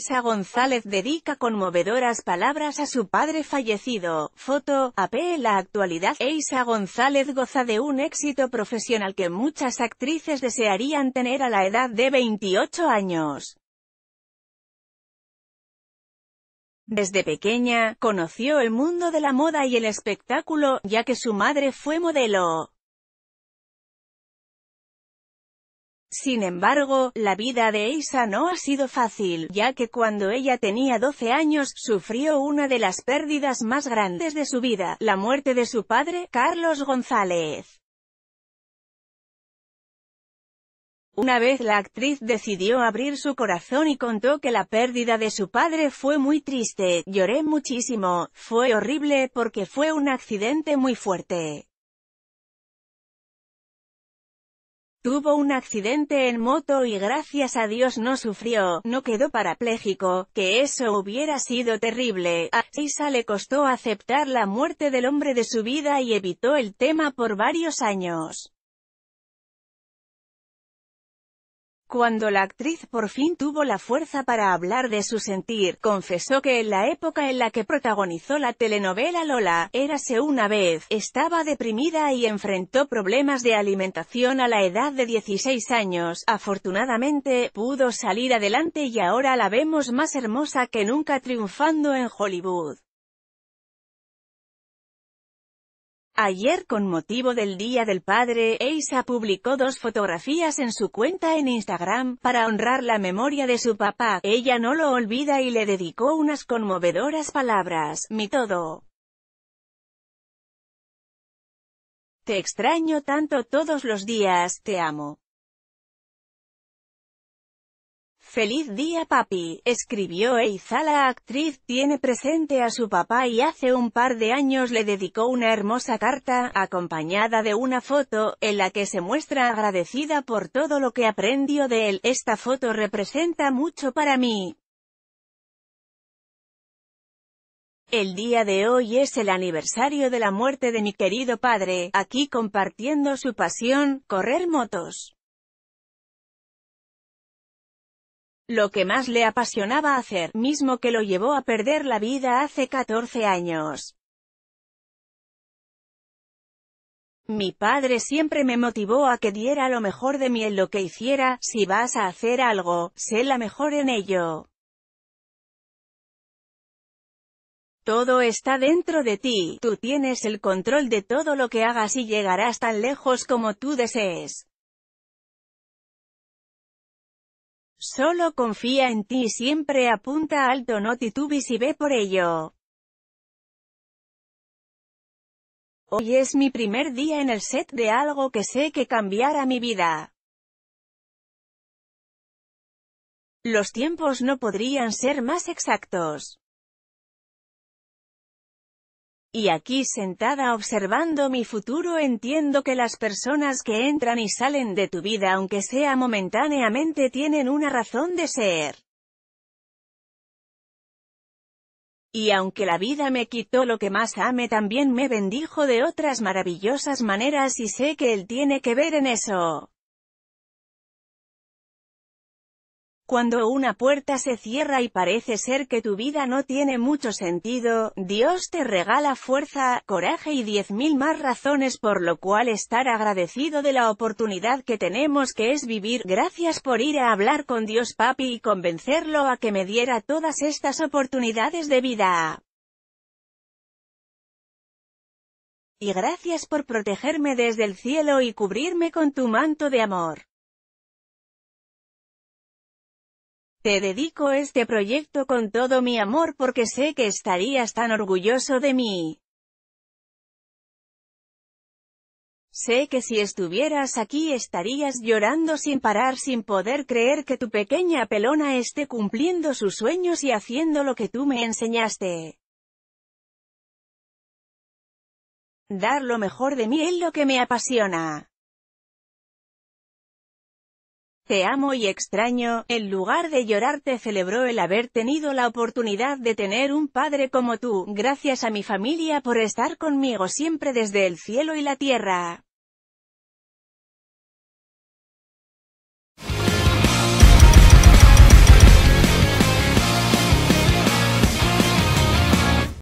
Isa González dedica conmovedoras palabras a su padre fallecido. Foto, AP La actualidad, Isa González goza de un éxito profesional que muchas actrices desearían tener a la edad de 28 años. Desde pequeña, conoció el mundo de la moda y el espectáculo, ya que su madre fue modelo. Sin embargo, la vida de Isa no ha sido fácil, ya que cuando ella tenía 12 años, sufrió una de las pérdidas más grandes de su vida, la muerte de su padre, Carlos González. Una vez la actriz decidió abrir su corazón y contó que la pérdida de su padre fue muy triste, lloré muchísimo, fue horrible porque fue un accidente muy fuerte. Tuvo un accidente en moto y gracias a Dios no sufrió, no quedó parapléjico, que eso hubiera sido terrible. A Sisa le costó aceptar la muerte del hombre de su vida y evitó el tema por varios años. Cuando la actriz por fin tuvo la fuerza para hablar de su sentir, confesó que en la época en la que protagonizó la telenovela Lola, érase una vez, estaba deprimida y enfrentó problemas de alimentación a la edad de 16 años. Afortunadamente, pudo salir adelante y ahora la vemos más hermosa que nunca triunfando en Hollywood. Ayer con motivo del Día del Padre, Eisa publicó dos fotografías en su cuenta en Instagram, para honrar la memoria de su papá, ella no lo olvida y le dedicó unas conmovedoras palabras, mi todo. Te extraño tanto todos los días, te amo. Feliz día papi, escribió Eiza la actriz, tiene presente a su papá y hace un par de años le dedicó una hermosa carta, acompañada de una foto, en la que se muestra agradecida por todo lo que aprendió de él, esta foto representa mucho para mí. El día de hoy es el aniversario de la muerte de mi querido padre, aquí compartiendo su pasión, correr motos. lo que más le apasionaba hacer, mismo que lo llevó a perder la vida hace 14 años. Mi padre siempre me motivó a que diera lo mejor de mí en lo que hiciera, si vas a hacer algo, sé la mejor en ello. Todo está dentro de ti, tú tienes el control de todo lo que hagas y llegarás tan lejos como tú desees. Solo confía en ti y siempre apunta alto no titubis y ve por ello. Hoy es mi primer día en el set de algo que sé que cambiará mi vida. Los tiempos no podrían ser más exactos. Y aquí sentada observando mi futuro entiendo que las personas que entran y salen de tu vida aunque sea momentáneamente tienen una razón de ser. Y aunque la vida me quitó lo que más ame también me bendijo de otras maravillosas maneras y sé que él tiene que ver en eso. Cuando una puerta se cierra y parece ser que tu vida no tiene mucho sentido, Dios te regala fuerza, coraje y diez mil más razones por lo cual estar agradecido de la oportunidad que tenemos que es vivir. Gracias por ir a hablar con Dios papi y convencerlo a que me diera todas estas oportunidades de vida. Y gracias por protegerme desde el cielo y cubrirme con tu manto de amor. Te dedico este proyecto con todo mi amor porque sé que estarías tan orgulloso de mí. Sé que si estuvieras aquí estarías llorando sin parar sin poder creer que tu pequeña pelona esté cumpliendo sus sueños y haciendo lo que tú me enseñaste. Dar lo mejor de mí es lo que me apasiona. Te amo y extraño, en lugar de llorarte celebró el haber tenido la oportunidad de tener un padre como tú, gracias a mi familia por estar conmigo siempre desde el cielo y la tierra.